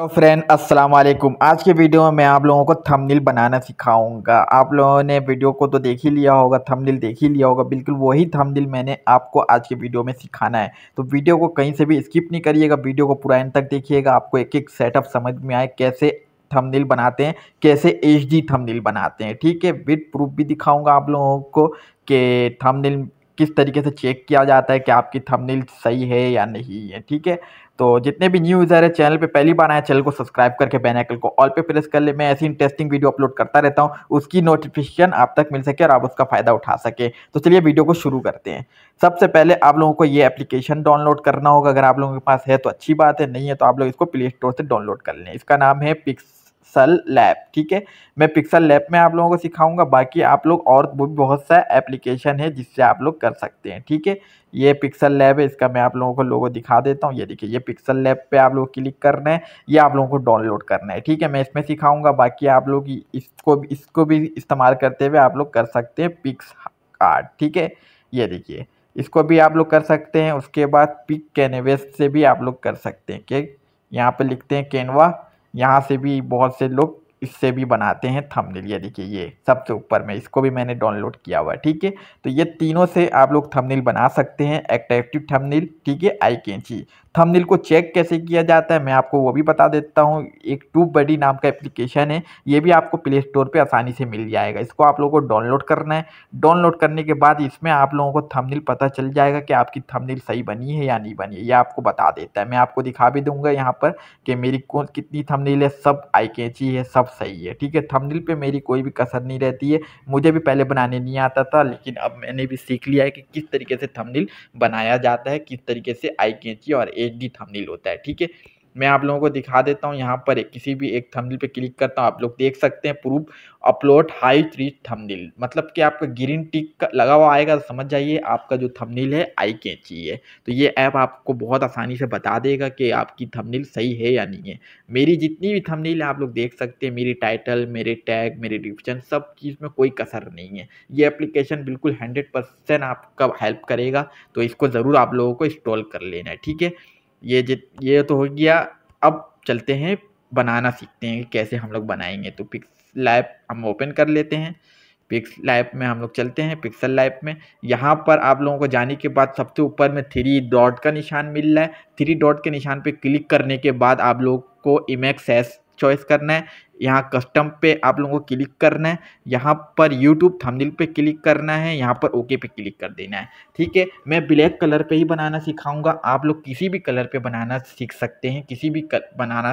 तो फ्रेंड अस्सलाम वालेकुम आज के वीडियो में मैं आप लोगों को थंबनेल बनाना सिखाऊंगा आप लोगों ने वीडियो को तो देख ही लिया होगा थंबनेल देख ही लिया होगा बिल्कुल वही थंबनेल मैंने आपको आज के वीडियो में सिखाना है तो वीडियो को कहीं से भी स्किप नहीं करिएगा वीडियो को पूरा एंड तक देखिएगा आपको एक एक सेटअप समझ में आए कैसे थंबनेल बनाते हैं कैसे एच डी थंबनेल बनाते हैं ठीक है विद प्रूफ भी दिखाऊँगा आप लोगों को कि थंबनेल किस तरीके से चेक किया जाता है कि आपकी थंबनेल सही है या नहीं है ठीक है तो जितने भी न्यू यूज़र है चैनल पे पहली बार आए चैनल को सब्सक्राइब करके बेल आइकन को ऑल पे प्रेस कर ले मैं ऐसी इंटरेस्टिंग वीडियो अपलोड करता रहता हूँ उसकी नोटिफिकेशन आप तक मिल सके और आप उसका फ़ायदा उठा सके तो चलिए वीडियो को शुरू करते हैं सबसे पहले आप लोगों को ये एप्लीकेशन डाउनलोड करना होगा अगर आप लोगों के पास है तो अच्छी बात है नहीं है तो आप लोग इसको प्ले स्टोर से डाउनलोड कर लें इसका नाम है पिक्स पिक्सल लैब ठीक है मैं पिक्सल लैब में आप लोगों को सिखाऊंगा बाकी आप लोग और भी बहुत सा एप्लीकेशन है जिससे आप लोग कर सकते हैं ठीक है ये पिक्सल लैब है इसका मैं आप लोगों को लोगों दिखा देता हूँ ये देखिए ये पिक्सल लैब पे आप लोग क्लिक करना है ये आप लोगों को डाउनलोड करना है ठीक है मैं इसमें सिखाऊंगा बाकी आप लोग इसको इसको भी इस्तेमाल करते हुए आप लोग कर सकते हैं पिक्स कार्ड ठीक है ये देखिए इसको भी आप लोग कर सकते हैं उसके बाद पिक कैनवेस से भी आप लोग कर सकते हैं कि यहाँ पर लिखते हैं कैनवा यहाँ से भी बहुत से लोग इससे भी बनाते हैं थंबनेल ये देखिए ये सबसे ऊपर में इसको भी मैंने डाउनलोड किया हुआ है ठीक है तो ये तीनों से आप लोग थंबनेल बना सकते हैं एक्टिव थंबनेल ठीक है आई कैंची थंबनेल को चेक कैसे किया जाता है मैं आपको वो भी बता देता हूँ एक ट्यूब बडी नाम का एप्लीकेशन है ये भी आपको प्ले स्टोर पर आसानी से मिल जाएगा इसको आप लोगों को डाउनलोड करना है डाउनलोड करने के बाद इसमें आप लोगों को थंबनेल पता चल जाएगा कि आपकी थंबनेल सही बनी है या नहीं बनी है ये आपको बता देता है मैं आपको दिखा भी दूंगा यहाँ पर कि मेरी कौन कितनी थंबनेल है सब आई कैची है सब सही है ठीक है थंबनेल पर मेरी कोई भी कसर नहीं रहती है मुझे भी पहले बनाने नहीं आता था लेकिन अब मैंने भी सीख लिया है कि किस तरीके से थंबनेल बनाया जाता है किस तरीके से आई कैची और एच डी थंबनेल होता है ठीक है मैं आप लोगों को दिखा देता हूँ यहाँ पर एक किसी भी एक थंबनेल पे क्लिक करता हूँ आप लोग देख सकते हैं proof upload high three thumbnail मतलब कि आपका ग्रीन टिक लगा हुआ आएगा तो समझ जाइए आपका जो थंबनेल है आई कैंची है तो ये ऐप आपको बहुत आसानी से बता देगा कि आपकी थंबनेल सही है या नहीं है मेरी जितनी भी थमनील है आप लोग देख सकते हैं मेरी टाइटल मेरे टैग मेरे डिस्क्रिप्शन सब चीज़ में कोई कसर नहीं है ये एप्लीकेशन बिल्कुल हंड्रेड आपका हेल्प करेगा तो इसको ज़रूर आप लोगों को इंस्टॉल कर लेना है ठीक है ये जित ये तो हो गया अब चलते हैं बनाना सीखते हैं कैसे हम लोग बनाएंगे तो पिक्स लाइप हम ओपन कर लेते हैं पिक्स लाइव में हम लोग चलते हैं पिक्सल लाइव में यहाँ पर आप लोगों को जाने के बाद सबसे ऊपर में थ्री डॉट का निशान मिल रहा है थ्री डॉट के निशान पर क्लिक करने के बाद आप लोग को इमेक्स एस चॉइस करना है यहाँ कस्टम पे आप लोगों को क्लिक करना है यहाँ पर यूट्यूब थंबनेल पे क्लिक करना है यहाँ पर ओके पे क्लिक कर देना है ठीक है मैं ब्लैक कलर पे ही बनाना सिखाऊंगा आप लोग किसी भी कलर पे बनाना सीख सकते हैं किसी भी कल बनाना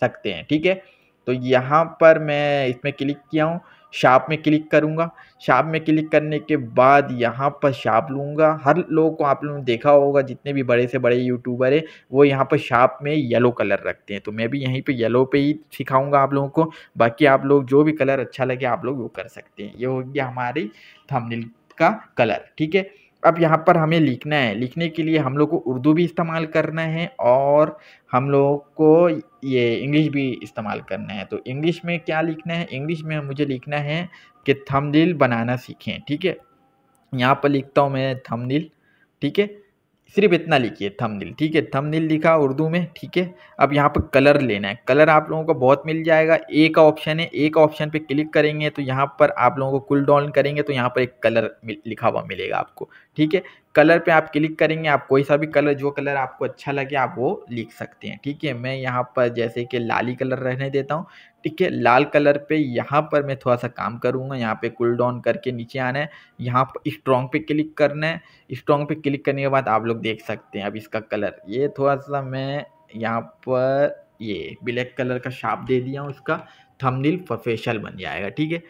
सकते हैं ठीक है तो यहाँ पर मैं इसमें क्लिक किया हूँ शाप में क्लिक करूँगा शाप में क्लिक करने के बाद यहाँ पर शाप लूँगा हर लोग को आप लोगों ने देखा होगा जितने भी बड़े से बड़े यूट्यूबर है वो यहाँ पर शाप में येलो कलर रखते हैं तो मैं भी यहीं पे येलो पे ही सिखाऊंगा आप लोगों को बाकी आप लोग जो भी कलर अच्छा लगे आप लोग वो कर सकते हैं ये हो गया हमारी थमनिल का कलर ठीक है अब यहाँ पर हमें लिखना है लिखने के लिए हम लोग को उर्दू भी इस्तेमाल करना है और हम लोग को ये इंग्लिश भी इस्तेमाल करना है तो इंग्लिश में क्या लिखना है इंग्लिश में मुझे लिखना है कि थमदिल बनाना सीखें ठीक है यहाँ पर लिखता हूँ मैं थमदिल ठीक है सिर्फ इतना लिखिए थंबनेल ठीक है थंबनेल लिखा उर्दू में ठीक है अब यहाँ पर कलर लेना है कलर आप लोगों को बहुत मिल जाएगा ए का ऑप्शन है ए का ऑप्शन पे क्लिक करेंगे तो यहाँ पर आप लोगों को कुल डाउन करेंगे तो यहाँ पर एक कलर लिखा हुआ मिलेगा आपको ठीक है कलर पे आप क्लिक करेंगे आप कोई सा भी कलर जो कलर आपको अच्छा लगे आप वो लिख सकते हैं ठीक है मैं यहाँ पर जैसे कि लाली कलर रहने देता हूँ ठीक है लाल कलर पे यहाँ पर मैं थोड़ा सा काम करूँगा यहाँ पे कूल डाउन करके नीचे आना है यहाँ पर स्ट्रॉन्ग पे क्लिक करना है स्ट्रॉन्ग पे क्लिक करने के बाद आप लोग देख सकते हैं अब इसका कलर ये थोड़ा सा मैं यहाँ पर ये ब्लैक कलर का शार्प दे दिया हूँ इसका थंबनेल प्रोफेशनल बन जाएगा ठीक है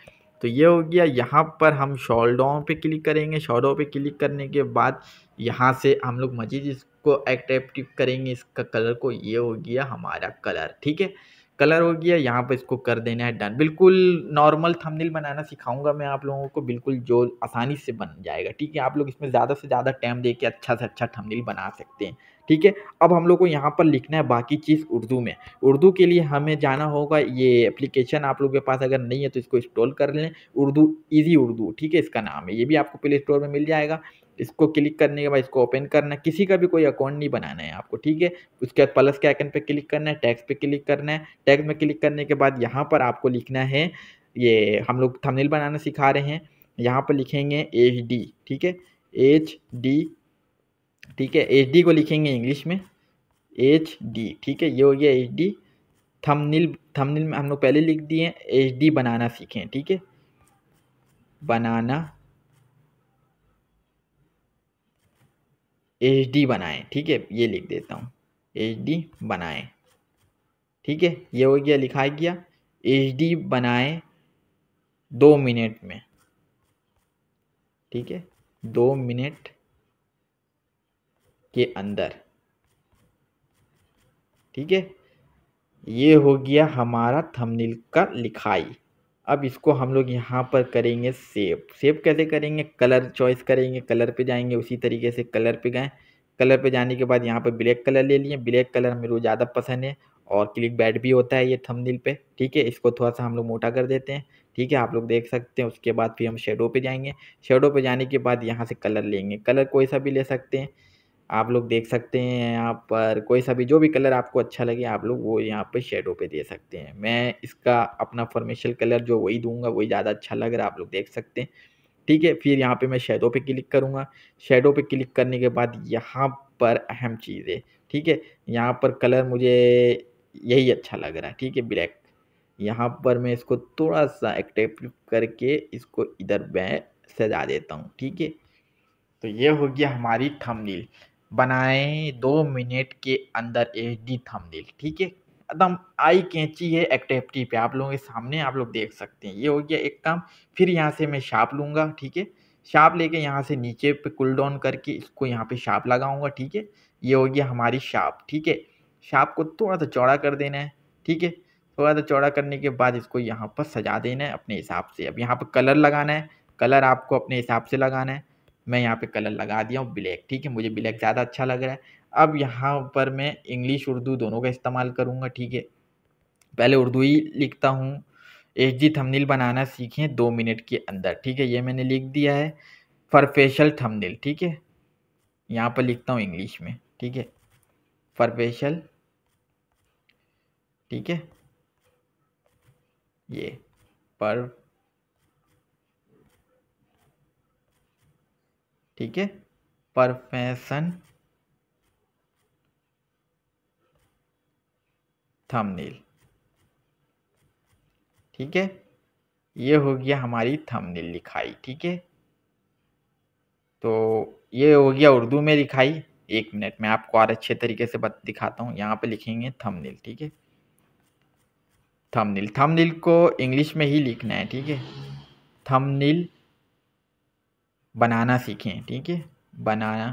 तो ये हो गया यहाँ पर हम शॉलडाउन पे क्लिक करेंगे शॉडो पे क्लिक करने के बाद यहाँ से हम लोग मजीद इसको एक्टिव करेंगे इसका कलर को ये हो गया हमारा कलर ठीक है कलर हो गया यहाँ पर इसको कर देना है डन बिल्कुल नॉर्मल थंबनेल बनाना सिखाऊंगा मैं आप लोगों को बिल्कुल जो आसानी से बन जाएगा ठीक है आप लोग इसमें ज़्यादा से ज़्यादा टाइम दे के अच्छा से अच्छा थंबनेल बना सकते हैं ठीक है अब हम लोग को यहाँ पर लिखना है बाकी चीज़ उर्दू में उर्दू के लिए हमें जाना होगा ये एप्लीकेशन आप लोग के पास अगर नहीं है तो इसको इंस्टॉल कर लें उर्दू ईजी उर्दू ठीक है इसका नाम है ये भी आपको प्ले स्टोर में मिल जाएगा इसको क्लिक करने के बाद इसको ओपन करना है किसी का भी कोई अकाउंट नहीं बनाना है आपको ठीक है उसके बाद प्लस के आइकन पे क्लिक करना है टैक्स पे क्लिक करना है टैक्स में क्लिक करने के बाद यहाँ पर आपको लिखना है ये हम लोग थंबनेल बनाना सिखा रहे हैं यहाँ पर लिखेंगे एच डी ठीक है एच डी ठीक है एच डी को लिखेंगे इंग्लिश में एच डी ठीक है ये हो गया एच डी थंबनेल थंबनेल में हम लोग पहले लिख दिए एच डी बनाना सीखें ठीक है बनाना एच डी बनाएँ ठीक है ये लिख देता हूँ एच डी बनाएँ ठीक है ये हो गया लिखा गया एच डी बनाएँ दो मिनट में ठीक है दो मिनट के अंदर ठीक है ये हो गया हमारा थंबनेल का लिखाई अब इसको हम लोग यहाँ पर करेंगे सेव सेव कैसे करेंगे कलर चॉइस करेंगे कलर पे जाएंगे उसी तरीके से कलर पे गए कलर पे जाने के बाद यहाँ पर ब्लैक कलर ले लिए ब्लैक कलर मेरे को ज़्यादा पसंद है और क्लिक बैट भी होता है ये थंबनेल पे ठीक है इसको थोड़ा सा हम लोग मोटा कर देते हैं ठीक है आप लोग देख सकते हैं उसके बाद फिर हम शेडो पे जाएंगे शेडो पे जाने के बाद यहाँ से कलर लेंगे कलर कोई सा भी ले सकते हैं आप लोग देख सकते हैं यहाँ पर कोई सा भी जो भी कलर आपको अच्छा लगे आप लोग वो यहाँ पर शेडो पे दे सकते हैं मैं इसका अपना फॉर्मेशल कलर जो वही दूंगा वही ज़्यादा अच्छा लग रहा है आप लोग देख सकते हैं ठीक है फिर यहाँ पे मैं शेडो पे क्लिक करूँगा शेडो पे क्लिक करने के बाद यहाँ पर अहम चीज़ है ठीक है यहाँ पर कलर मुझे यही अच्छा लग रहा है ठीक है ब्लैक यहाँ पर मैं इसको थोड़ा सा एक्टिव करके इसको इधर मैं सजा देता हूँ ठीक है तो ये हो गया हमारी थंबनेल बनाएं दो मिनट के अंदर एच डी थमदेल ठीक है एकदम आई कैंची है एक्टिविटी पे आप लोगों के सामने आप लोग देख सकते हैं ये हो गया एक काम फिर यहाँ से मैं शाप लूँगा ठीक है शाप लेके यहाँ से नीचे पे कुल डाउन करके इसको यहाँ पे शाप लगाऊंगा ठीक है ये हो गया हमारी शाप ठीक है शाप को थोड़ा सा चौड़ा कर देना है ठीक है थोड़ा सा चौड़ा करने के बाद इसको यहाँ पर सजा देना है अपने हिसाब से अब यहाँ पर कलर लगाना है कलर आपको अपने हिसाब से लगाना है मैं यहाँ पे कलर लगा दिया हूँ ब्लैक ठीक है मुझे ब्लैक ज़्यादा अच्छा लग रहा है अब यहाँ पर मैं इंग्लिश उर्दू दोनों का इस्तेमाल करूँगा ठीक है पहले उर्दू ही लिखता हूँ एच जी थमनिल बनाना सीखें दो मिनट के अंदर ठीक है ये मैंने लिख दिया है फेशल थमनील ठीक है यहाँ पर लिखता हूँ इंग्लिश में ठीक है फेशल ठीक है ये पर ठीक है परफेशन थंबनेल ठीक है ये हो गया हमारी थंबनेल लिखाई ठीक है तो ये हो गया उर्दू में लिखाई एक मिनट में आपको और अच्छे तरीके से बत दिखाता हूँ यहाँ पे लिखेंगे थंबनेल ठीक है थंबनेल थंबनेल को इंग्लिश में ही लिखना है ठीक है थंबनेल बनाना सीखें ठीक है बनाना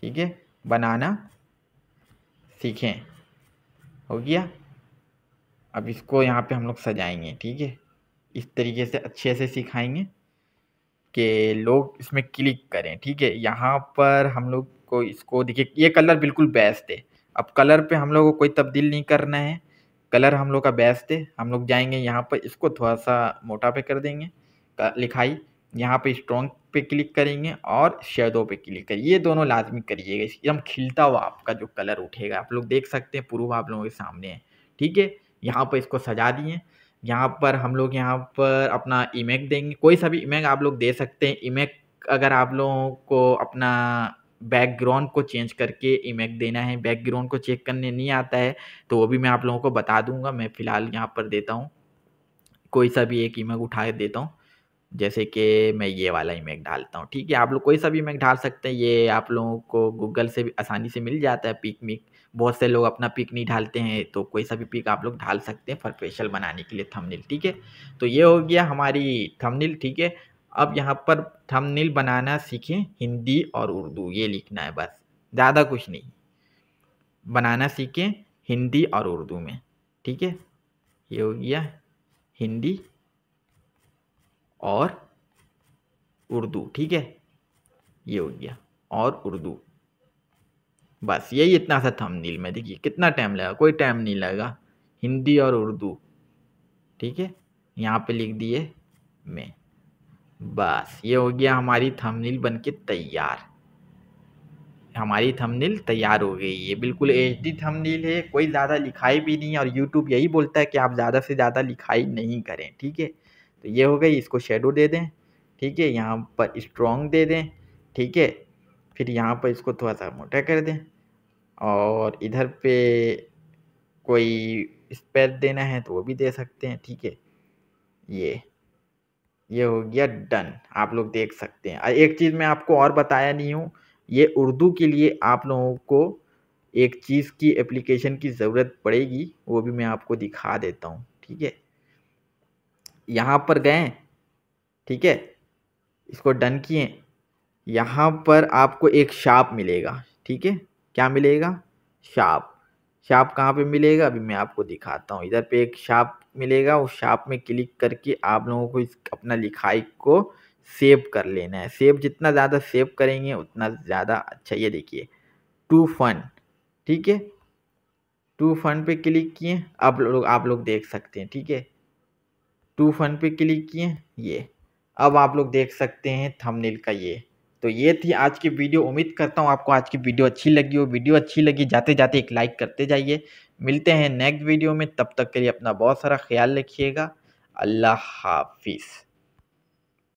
ठीक है बनाना सीखें हो गया अब इसको यहाँ पे हम लोग सजाएंगे ठीक है इस तरीके से अच्छे से सिखाएंगे कि लोग इसमें क्लिक करें ठीक है यहाँ पर हम लोग को इसको देखिए ये कलर बिल्कुल बेस्ट है अब कलर पे हम लोग को कोई तब्दील नहीं करना है कलर हम लोग का बेस्ट है हम लोग जाएंगे यहाँ पर इसको थोड़ा सा मोटा पे कर देंगे लिखाई यहाँ पे स्ट्रॉन्ग पे क्लिक करेंगे और शेडो पे क्लिक करिए ये दोनों लाजमी करिएगा एकदम खिलता हुआ आपका जो कलर उठेगा आप लोग देख सकते हैं प्रूफ आप लोगों के सामने है ठीक है यहाँ पर इसको सजा दिए यहाँ पर हम लोग यहाँ पर अपना इमेक देंगे कोई सा भी इमेक आप लोग दे सकते हैं इमेक अगर आप लोगों को अपना बैकग्राउंड को चेंज करके इमेज देना है बैकग्राउंड को चेक करने नहीं आता है तो वो भी मैं आप लोगों को बता दूंगा मैं फ़िलहाल यहाँ पर देता हूँ कोई सा भी एक इमेज उठा देता हूँ जैसे कि मैं ये वाला इमेज डालता हूँ ठीक है आप लोग कोई सा भी इमेज डाल सकते हैं ये आप लोगों को गूगल से भी आसानी से मिल जाता है पिक मिक बहुत से लोग अपना पिक नहीं डालते हैं तो कोई सा भी पिक आप लोग डाल सकते हैं फॉर फेशियल बनाने के लिए थंबनेल ठीक है तो ये हो गया हमारी थंबनेल ठीक है अब यहाँ पर थंबनेल बनाना सीखें हिंदी और उर्दू ये लिखना है बस ज़्यादा कुछ नहीं बनाना सीखें हिंदी और उर्दू में ठीक है ये हो गया हिंदी और उर्दू ठीक है ये हो गया और उर्दू बस यही इतना सा थंबनेल में देखिए कितना टाइम लगा कोई टाइम नहीं लगा हिंदी और उर्दू ठीक है यहाँ पे लिख दिए मैं बस ये हो गया हमारी थंबनेल बन के तैयार हमारी थंबनेल तैयार हो गई ये बिल्कुल एच डी थंबनेल है कोई ज़्यादा लिखाई भी नहीं है और यूट्यूब यही बोलता है कि आप ज़्यादा से ज़्यादा लिखाई नहीं करें ठीक है तो ये हो गई इसको शेडो दे दें ठीक है यहाँ पर स्ट्रॉन्ग दे दें ठीक है फिर यहाँ पर इसको थोड़ा सा मोटा कर दें और इधर पे कोई स्पेस देना है तो वो भी दे सकते हैं ठीक है ये ये हो गया डन आप लोग देख सकते हैं एक चीज़ मैं आपको और बताया नहीं हूँ ये उर्दू के लिए आप लोगों को एक चीज़ की एप्लीकेशन की ज़रूरत पड़ेगी वो भी मैं आपको दिखा देता हूँ ठीक है यहाँ पर गए ठीक है इसको डन किए यहाँ पर आपको एक शाप मिलेगा ठीक है क्या मिलेगा शाप शाप कहाँ पे मिलेगा अभी मैं आपको दिखाता हूँ इधर पे एक शाप मिलेगा उस शार्प में क्लिक करके आप लोगों को इस अपना लिखाई को सेव कर लेना है सेव जितना ज़्यादा सेव करेंगे उतना ज़्यादा अच्छा ये देखिए टू फन ठीक है टू फन पे क्लिक किए आप लोग आप लोग देख सकते हैं ठीक है टू फन पे क्लिक किए ये अब आप लोग देख सकते हैं थंबनेल का ये तो ये थी आज की वीडियो उम्मीद करता हूँ आपको आज की वीडियो अच्छी लगी हो वीडियो अच्छी लगी जाते जाते एक लाइक करते जाइए मिलते हैं नेक्स्ट वीडियो में तब तक के लिए अपना बहुत सारा ख्याल रखिएगा अल्लाह हाफिज़